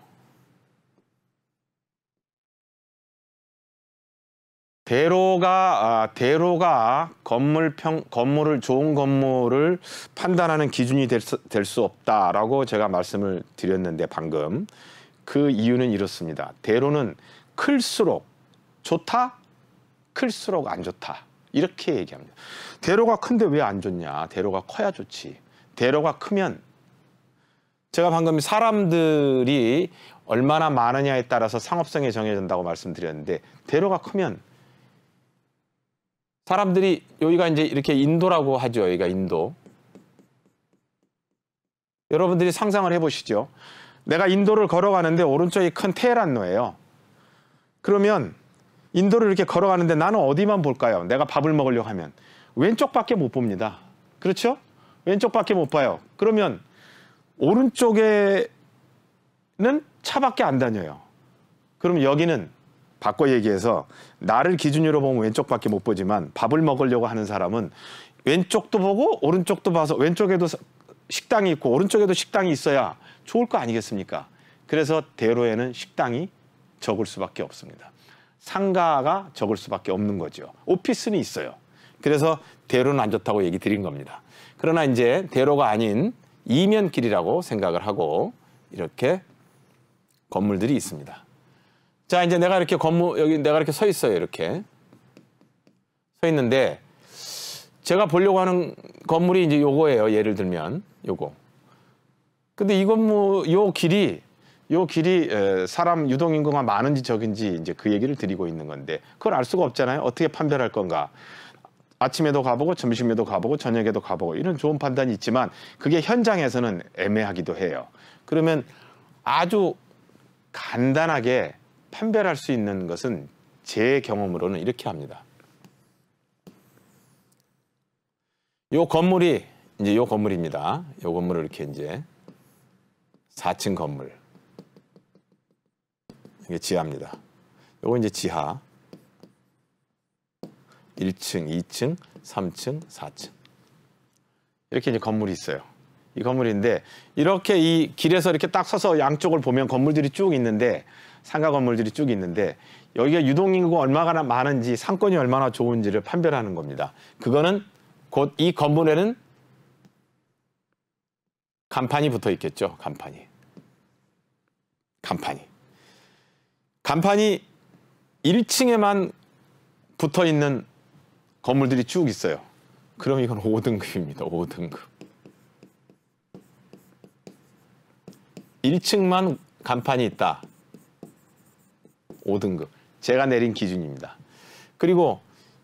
대로가 아, 대로가 건물 평 건물을 좋은 건물을 판단하는 기준이 될 수 없다라고 제가 말씀을 드렸는데 방금 그 이유는 이렇습니다. 대로는 클수록 좋다, 클수록 안 좋다 이렇게 얘기합니다. 대로가 큰데 왜 안 좋냐? 대로가 커야 좋지. 대로가 크면 제가 방금 사람들이 얼마나 많으냐에 따라서 상업성이 정해진다고 말씀드렸는데 대로가 크면 사람들이 여기가 이제 이렇게 인도라고 하죠. 여기가 인도. 여러분들이 상상을 해보시죠. 내가 인도를 걸어가는데 오른쪽이 큰 테헤란로예요. 그러면 인도를 이렇게 걸어가는데 나는 어디만 볼까요? 내가 밥을 먹으려고 하면 왼쪽밖에 못 봅니다. 그렇죠? 왼쪽밖에 못 봐요. 그러면 오른쪽에는 차밖에 안 다녀요. 그럼 여기는 바꿔 얘기해서 나를 기준으로 보면 왼쪽밖에 못 보지만 밥을 먹으려고 하는 사람은 왼쪽도 보고 오른쪽도 봐서 왼쪽에도 식당이 있고 오른쪽에도 식당이 있어야 좋을 거 아니겠습니까? 그래서 대로에는 식당이 적을 수밖에 없습니다. 상가가 적을 수밖에 없는 거죠. 오피스는 있어요. 그래서 대로는 안 좋다고 얘기 드린 겁니다. 그러나 이제 대로가 아닌 이면길이라고 생각을 하고 이렇게 건물들이 있습니다. 자, 이제 내가 이렇게 건물 여기 내가 이렇게 서 있어요. 이렇게. 서 있는데, 제가 보려고 하는 건물이 이제 요거예요. 예를 들면, 요거. 근데 이 건물, 요 길이, 요 길이 사람 유동인구가 많은지 적은지 이제 그 얘기를 드리고 있는 건데, 그걸 알 수가 없잖아요. 어떻게 판별할 건가. 아침에도 가보고 점심에도 가보고 저녁에도 가보고 이런 좋은 판단이 있지만 그게 현장에서는 애매하기도 해요. 그러면 아주 간단하게 판별할 수 있는 것은 제 경험으로는 이렇게 합니다. 요 건물이 이제 요 건물입니다. 요 건물을 이렇게 이제 4층 건물. 이게 지하입니다. 요거 이제 지하. 1층, 2층, 3층, 4층. 이렇게 이제 건물이 있어요. 이 건물인데 이렇게 이 길에서 이렇게 딱 서서 양쪽을 보면 건물들이 쭉 있는데 상가 건물들이 쭉 있는데 여기가 유동인구가 얼마나 많은지 상권이 얼마나 좋은지를 판별하는 겁니다. 그거는 곧 이 건물에는 간판이 붙어 있겠죠. 간판이. 간판이. 간판이 1층에만 붙어 있는 건물들이 쭉 있어요. 그럼 이건 5등급입니다. 5등급. 1층만 간판이 있다. 5등급. 제가 내린 기준입니다. 그리고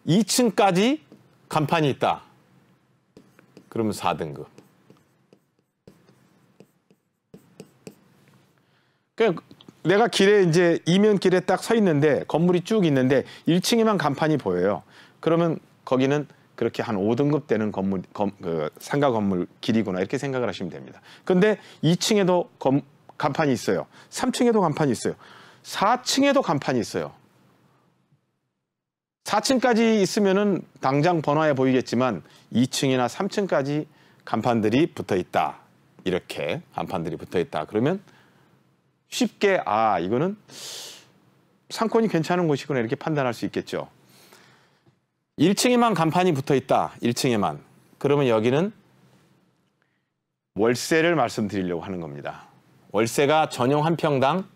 2층까지 간판이 있다. 그러면 4등급. 그냥 내가 길에 이제 이면길에 딱 서 있는데 건물이 쭉 있는데 1층에만 간판이 보여요. 그러면 거기는 그렇게 한 5등급 되는 건물, 검, 그 상가 건물 길이구나 이렇게 생각을 하시면 됩니다. 근데 2층에도 검, 간판이 있어요. 3층에도 간판이 있어요. 4층에도 간판이 있어요. 4층까지 있으면 당장 번화해 보이겠지만 2층이나 3층까지 간판들이 붙어 있다. 이렇게 간판들이 붙어 있다. 그러면 쉽게 아 이거는 상권이 괜찮은 곳이구나 이렇게 판단할 수 있겠죠. 1층에만 간판이 붙어 있다. 1층에만. 그러면 여기는 월세를 말씀드리려고 하는 겁니다. 월세가 전용 한 평당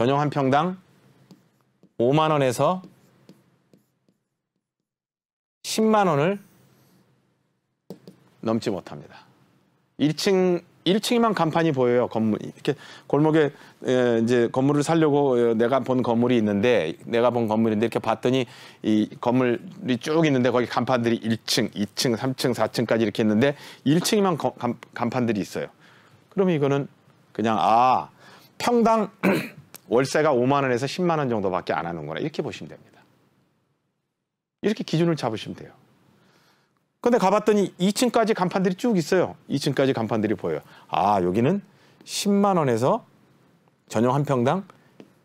전용 한 평당 5만 원에서 10만 원을 넘지 못합니다. 1층 1층이만 간판이 보여요. 건물 이렇게 골목에 이제 건물을 살려고 어, 내가 본 건물이 있는데 내가 본 건물인데 이렇게 봤더니 이 건물이 쭉 있는데 거기 간판들이 1층, 2층, 3층, 4층까지 이렇게 있는데 1층이만 간판들이 있어요. 그럼 이거는 그냥 아 평당 (clears throat) 월세가 5만 원에서 10만 원 정도밖에 안하는 거라 이렇게 보시면 됩니다. 이렇게 기준을 잡으시면 돼요. 근데 가봤더니 2층까지 간판들이 쭉 있어요. 2층까지 간판들이 보여요. 아 여기는 10만 원에서 전용 한 평당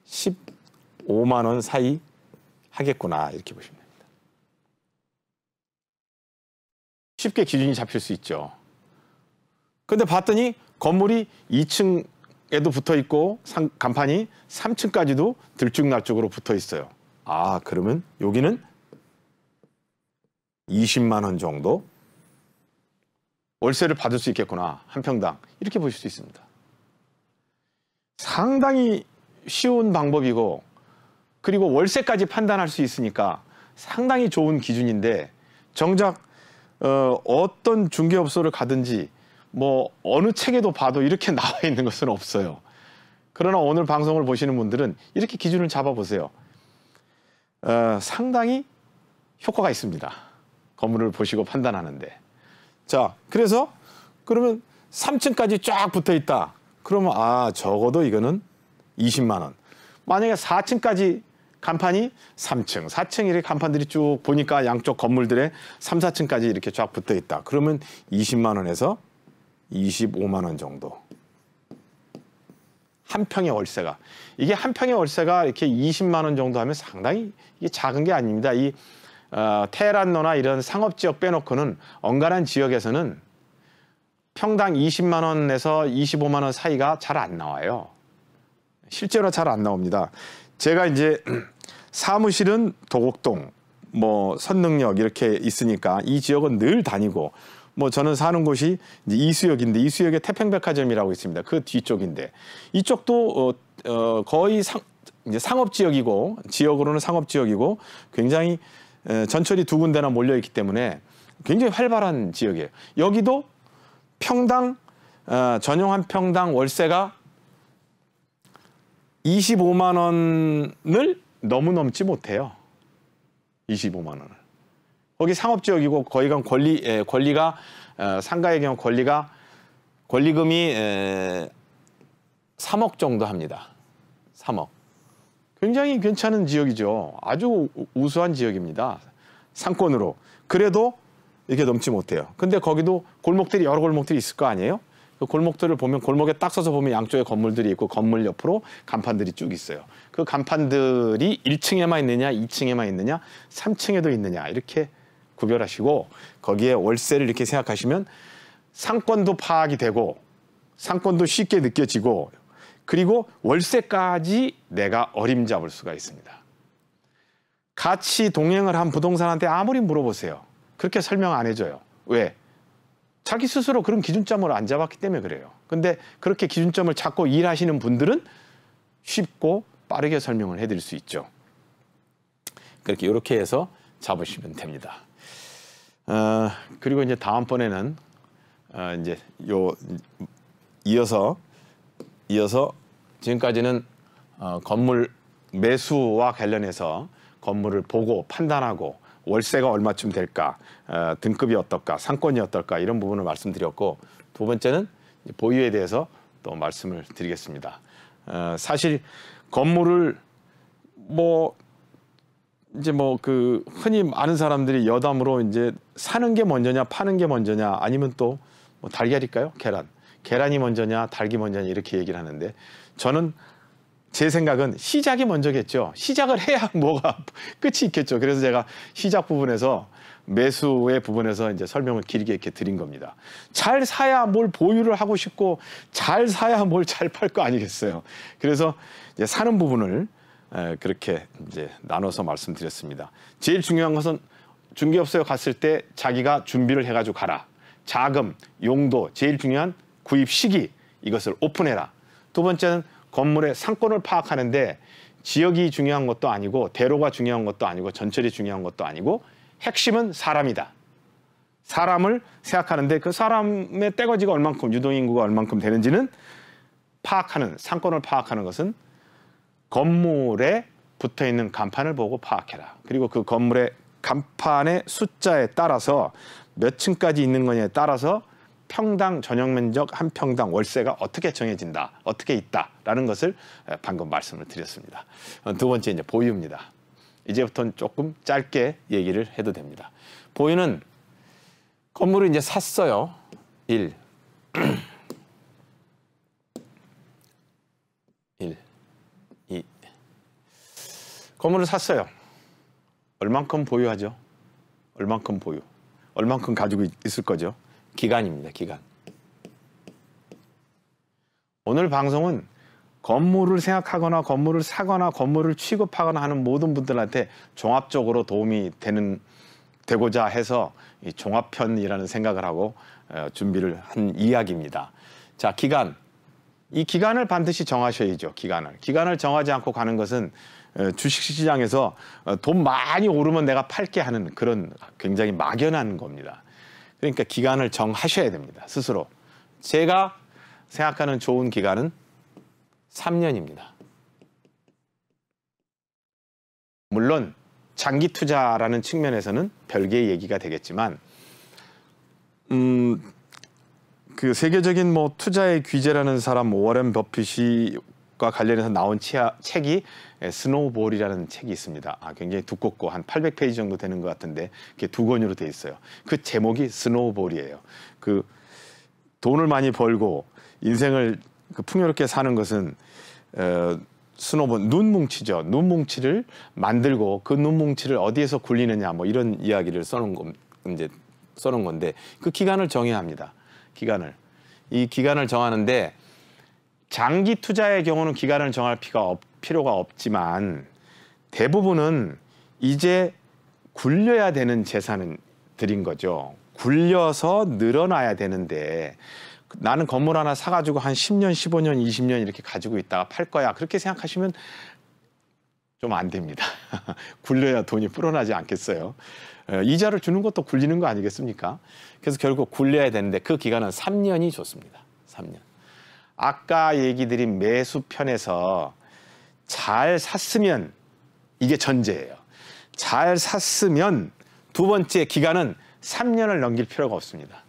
15만 원 사이 하겠구나 이렇게 보시면 됩니다. 쉽게 기준이 잡힐 수 있죠. 근데 봤더니 건물이 2층 에도 붙어 있고 상, 간판이 3층까지도 들쭉날쭉으로 붙어 있어요. 아 그러면 여기는 20만 원 정도 월세를 받을 수 있겠구나 한 평당 이렇게 보실 수 있습니다. 상당히 쉬운 방법이고 그리고 월세까지 판단할 수 있으니까 상당히 좋은 기준인데 정작 어, 어떤 중개업소를 가든지 뭐 어느 책에도 봐도 이렇게 (laughs) 나와 있는 것은 없어요. 그러나 오늘 방송을 보시는 분들은 이렇게 기준을 잡아보세요. 어, 상당히 효과가 있습니다. 건물을 보시고 판단하는데. 자, 그래서 그러면 3층까지 쫙 붙어 있다. 그러면 아, 적어도 이거는 20만 원. 만약에 4층까지 간판이 3층, 4층 이렇게 간판들이 쭉 보니까 양쪽 건물들에 3, 4층까지 이렇게 쫙 붙어 있다. 그러면 20만 원에서 25만 원 정도. 한 평의 월세가 이게 한 평의 월세가 이렇게 20만 원 정도 하면 상당히 이게 작은 게 아닙니다. 이 어, 테란노나 이런 상업 지역 빼놓고는 엉간한 지역에서는 평당 20만 원에서 25만 원 사이가 잘 안 나와요. 실제로 잘 안 나옵니다. 제가 이제 (clears throat) 사무실은 도곡동, 뭐 선릉역 이렇게 있으니까 이 지역은 늘 다니고 뭐 저는 사는 곳이 이수역인데 이수역에 태평백화점이라고 있습니다. 그 뒤쪽인데 이쪽도 어, 어, 거의 상, 이제 상업 지역이고 지역으로는 상업 지역이고 굉장히 에, 전철이 두 군데나 몰려 있기 때문에 굉장히 활발한 지역이에요. 여기도 평당 어, 전용 한 평당 월세가 25만 원을 너무 넘지 못해요. 25만 원을. 거기 상업지역이고 거기가 권리 에, 예, 권리가 어, 상가의 경우 권리가 권리금이 에, 3억 정도 합니다. 3억. 굉장히 괜찮은 지역이죠. 아주 우수한 지역입니다. 상권으로. 그래도 이렇게 넘지 못해요. 근데 거기도 골목들이 여러 골목들이 있을 거 아니에요? 그 골목들을 보면 골목에 딱 서서 보면 양쪽에 건물들이 있고 건물 옆으로 간판들이 쭉 있어요. 그 간판들이 1층에만 있느냐, 2층에만 있느냐, 3층에도 있느냐 이렇게 구별하시고 거기에 월세를 이렇게 생각하시면 상권도 파악이 되고 상권도 쉽게 느껴지고 그리고 월세까지 내가 어림잡을 수가 있습니다. 같이 동행을 한 부동산한테 아무리 물어보세요. 그렇게 설명 안 해줘요. 왜? 자기 스스로 그런 기준점을 안 잡았기 때문에 그래요. 근데 그렇게 기준점을 찾고 일하시는 분들은 쉽고 빠르게 설명을 해드릴 수 있죠. 그렇게 이렇게 해서 잡으시면 됩니다. 어, 그리고 이제 다음번에는 어, 이제 요 이어서 이어서 지금까지는 어, 건물 매수와 관련해서 건물을 보고 판단하고 월세가 얼마쯤 될까, 어, 등급이 어떨까, 상권이 어떨까 이런 부분을 말씀드렸고 두 번째는 보유에 대해서 또 말씀을 드리겠습니다. 어, 사실 건물을 뭐 이제 뭐 그 흔히 많은 사람들이 여담으로 이제 사는 게 먼저냐 파는 게 먼저냐 아니면 또 뭐 달걀일까요? 계란. 계란이 먼저냐 달기 먼저냐 이렇게 얘기를 하는데 저는 제 생각은 시작이 먼저겠죠. 시작을 해야 (laughs) 뭐가 끝이 있겠죠. 그래서 제가 시작 부분에서 매수의 부분에서 이제 설명을 길게 이렇게 드린 겁니다. 잘 사야 뭘 보유를 하고 싶고 잘 사야 뭘 잘 팔 거 아니겠어요. 그래서 이제 사는 부분을 그렇게 이제 나눠서 말씀드렸습니다. 제일 중요한 것은 중개업소에 갔을 때 자기가 준비를 해가지고 가라. 자금, 용도, 제일 중요한 구입 시기 이것을 오픈해라. 두 번째는 건물의 상권을 파악하는데 지역이 중요한 것도 아니고 대로가 중요한 것도 아니고 전철이 중요한 것도 아니고 핵심은 사람이다. 사람을 생각하는데 그 사람의 떼거지가 얼만큼 유동인구가 얼만큼 되는지는 파악하는 상권을 파악하는 것은 건물에 붙어 있는 간판을 보고 파악해라. 그리고 그 건물의 간판의 숫자에 따라서 몇 층까지 있는 거냐에 따라서 평당 전용 면적 한 평당 월세가 어떻게 정해진다, 어떻게 있다라는 것을 방금 말씀을 드렸습니다. 어, 두 번째 이제 보유입니다. 이제부터는 조금 짧게 얘기를 해도 됩니다. 보유는 건물을 이제 샀어요. 일 (clears throat) 건물을 샀어요. 얼만큼 보유하죠? 얼만큼 보유. 얼만큼 가지고 있을 거죠? 기간입니다. 기간. 오늘 방송은 건물을 생각하거나 건물을 사거나 건물을 취급하거나 하는 모든 분들한테 종합적으로 도움이 되는 되고자 해서 이 종합편이라는 생각을 하고 어, 준비를 한 이야기입니다. 자, 기간. 이 기간을 반드시 정하셔야죠. 기간을. 기간을 정하지 않고 가는 것은 주식시장에서 어, 돈 많이 오르면 내가 팔게 하는 그런 굉장히 막연한 겁니다. 그러니까 기간을 정하셔야 됩니다. 스스로. 제가 생각하는 좋은 기간은 3년입니다. 물론 장기 투자라는 측면에서는 별개의 얘기가 되겠지만 음, 그 세계적인 뭐 투자의 규제라는 사람 워렌 버핏이 과 관련해서 나온 치아, 책이 스노우볼이라는 책이 있습니다. 아, 굉장히 두껍고 한 800페이지 정도 되는 것 같은데 그게 두 권으로 돼 있어요. 그 제목이 스노우볼이에요. 그 돈을 많이 벌고 인생을 그 풍요롭게 사는 것은 어, 스노우볼 눈뭉치죠. 눈뭉치를 만들고 그 눈뭉치를 어디에서 굴리느냐 뭐 이런 이야기를 써놓은 건 이제 써놓은 건데 그 기간을 정해야 합니다. 기간을 이 기간을 정하는데 장기 투자의 경우는 기간을 정할 필요가 없지만 대부분은 이제 굴려야 되는 재산은 들인 거죠. 굴려서 늘어나야 되는데 나는 건물 하나 사가지고 한 10년, 15년, 20년 이렇게 가지고 있다가 팔 거야. 그렇게 생각하시면 좀 안 됩니다. (laughs) 굴려야 돈이 불어나지 않겠어요. 어, 이자를 주는 것도 굴리는 거 아니겠습니까? 그래서 결국 굴려야 되는데 그 기간은 3년이 좋습니다. 3년. 아까 얘기 드린 매수편에서 잘 샀으면 이게 전제예요. 잘 샀으면 두 번째 기간은 3년을 넘길 필요가 없습니다.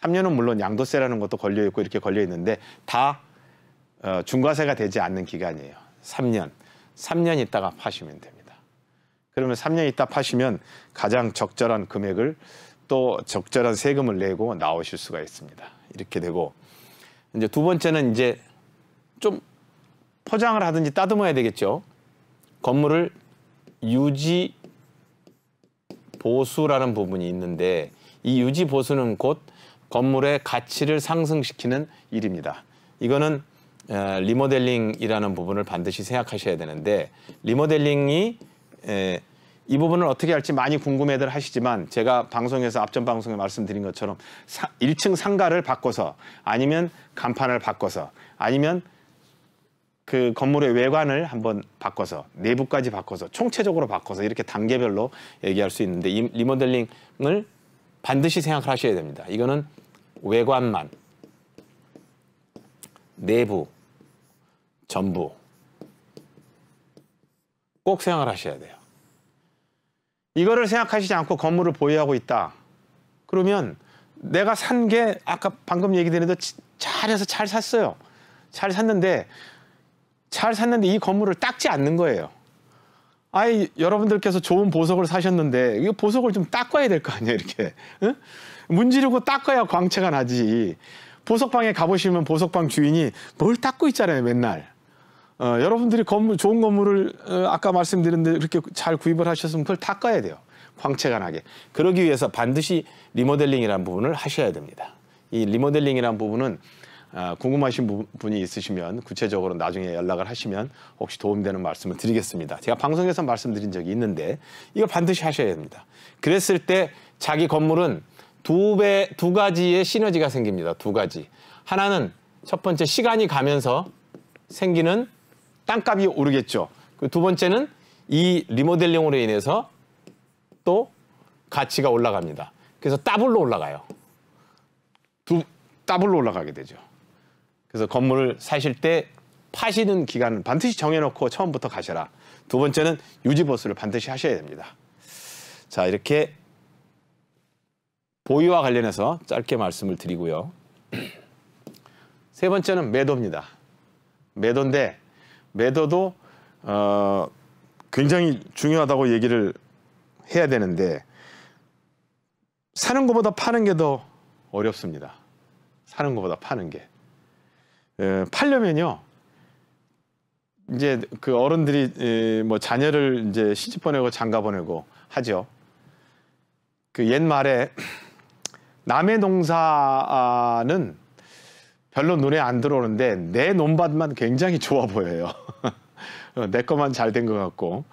3년은 물론 양도세라는 것도 걸려 있고 이렇게 걸려 있는데 다 어, 중과세가 되지 않는 기간이에요. 3년. 3년 있다가 파시면 됩니다. 그러면 3년 있다 파시면 가장 적절한 금액을 또 적절한 세금을 내고 나오실 수가 있습니다. 이렇게 되고 이제 두 번째는 이제 좀 포장을 하든지 따듬어야 되겠죠. 건물을 유지 보수라는 부분이 있는데 이 유지 보수는 곧 건물의 가치를 상승시키는 일입니다. 이거는 리모델링이라는 부분을 반드시 생각하셔야 되는데 리모델링이 이 부분을 어떻게 할지 많이 궁금해들 하시지만 제가 방송에서 앞전 방송에 말씀드린 것처럼 1층 상가를 바꿔서 아니면 간판을 바꿔서 아니면 그 건물의 외관을 한번 바꿔서 내부까지 바꿔서 총체적으로 바꿔서 이렇게 단계별로 얘기할 수 있는데 이 리모델링을 반드시 생각을 하셔야 됩니다. 이거는 외관만 내부 전부 꼭 생각을 하셔야 돼요. 이거를 생각하시지 않고 건물을 보유하고 있다. 그러면 내가 산 게 아까 방금 얘기드린 대로 잘해서 잘 샀어요. 잘 샀는데 잘 샀는데 이 건물을 닦지 않는 거예요. 아이 여러분들께서 좋은 보석을 사셨는데 이 보석을 좀 닦아야 될 거 아니에요 이렇게 응? 문지르고 닦아야 광채가 나지 보석방에 가보시면 보석방 주인이 뭘 닦고 있잖아요 맨날 어, 여러분들이 건물, 좋은 건물을 어, 아까 말씀드린 대로 그렇게 잘 구입을 하셨으면 그걸 닦아야 돼요. 광채가 나게. 그러기 위해서 반드시 리모델링이라는 부분을 하셔야 됩니다. 이 리모델링이라는 부분은 어, 궁금하신 부, 분이 있으시면 구체적으로 나중에 연락을 하시면 혹시 도움되는 말씀을 드리겠습니다. 제가 방송에서 말씀드린 적이 있는데 이걸 반드시 하셔야 됩니다. 그랬을 때 자기 건물은 두 배, 두 가지의 시너지가 생깁니다. 두 가지. 하나는 첫 번째 시간이 가면서 생기는 땅값이 오르겠죠. 그 두 번째는 이 리모델링으로 인해서 또 가치가 올라갑니다. 그래서 더블로 올라가요. 두 더블로 올라가게 되죠. 그래서 건물을 사실 때 파시는 기간을 반드시 정해놓고 처음부터 가셔라. 두 번째는 유지보수를 반드시 하셔야 됩니다. 자 이렇게 보유와 관련해서 짧게 말씀을 드리고요. (clears throat) 세 번째는 매도입니다. 매도인데 매더도 어, 굉장히 중요하다고 얘기를 해야 되는데 사는 것보다 파는 게 더 어렵습니다. 사는 것보다 파는 게. 에, 예, 팔려면요. 이제 그 어른들이 에, 예, 뭐 자녀를 이제 시집 보내고 장가 보내고 하죠. 그 옛말에 남의 농사는 별로 눈에 안 들어오는데 내 논밭만 굉장히 좋아 보여요. (laughs) 내 것만 잘 된 것 같고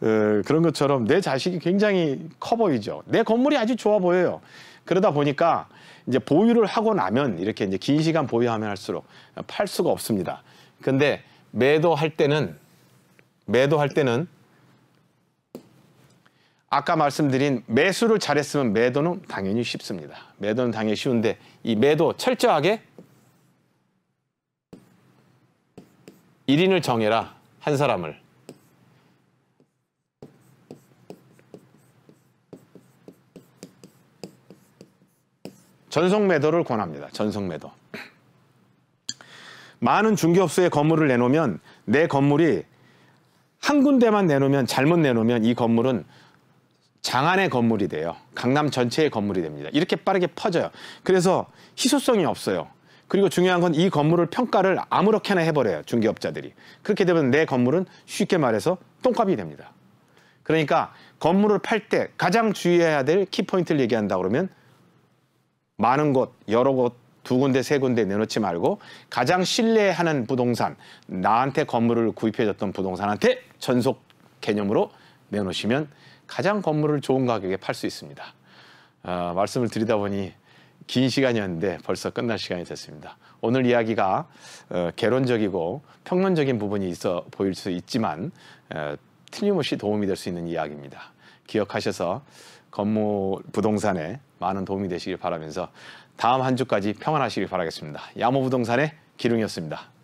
어, 그런 것처럼 내 자식이 굉장히 커 보이죠. 내 건물이 아주 좋아 보여요. 그러다 보니까 이제 보유를 하고 나면 이렇게 이제 긴 시간 보유하면 할수록 팔 수가 없습니다. 근데 매도할 때는 매도할 때는 아까 말씀드린 매수를 잘했으면 매도는 당연히 쉽습니다. 매도는 당연히 쉬운데 이 매도 철저하게 1인을 정해라. 한 사람을. 전속 매도를 권합니다. 전속 매도. 많은 중개업소에 건물을 내놓으면 내 건물이 한 군데만 내놓으면 잘못 내놓으면 이 건물은 장안의 건물이 돼요. 강남 전체의 건물이 됩니다. 이렇게 빠르게 퍼져요. 그래서 희소성이 없어요. 그리고 중요한 건 이 건물을 평가를 아무렇게나 해버려요. 중개업자들이. 그렇게 되면 내 건물은 쉽게 말해서 똥값이 됩니다. 그러니까 건물을 팔 때 가장 주의해야 될 키포인트를 얘기한다 그러면 많은 곳, 여러 곳, 두 군데, 세 군데 내놓지 말고 가장 신뢰하는 부동산, 나한테 건물을 구입해줬던 부동산한테 전속 개념으로 내놓으시면 가장 건물을 좋은 가격에 팔 수 있습니다. 어, 말씀을 드리다 보니 긴 시간이었는데 벌써 끝날 시간이 됐습니다. 오늘 이야기가 어, 개론적이고 평론적인 부분이 있어 보일 수 있지만 어, 틀림없이 도움이 될 수 있는 이야기입니다. 기억하셔서 건물 부동산에 많은 도움이 되시길 바라면서 다음 한 주까지 평안하시길 바라겠습니다. 야모 부동산의 기룡이었습니다.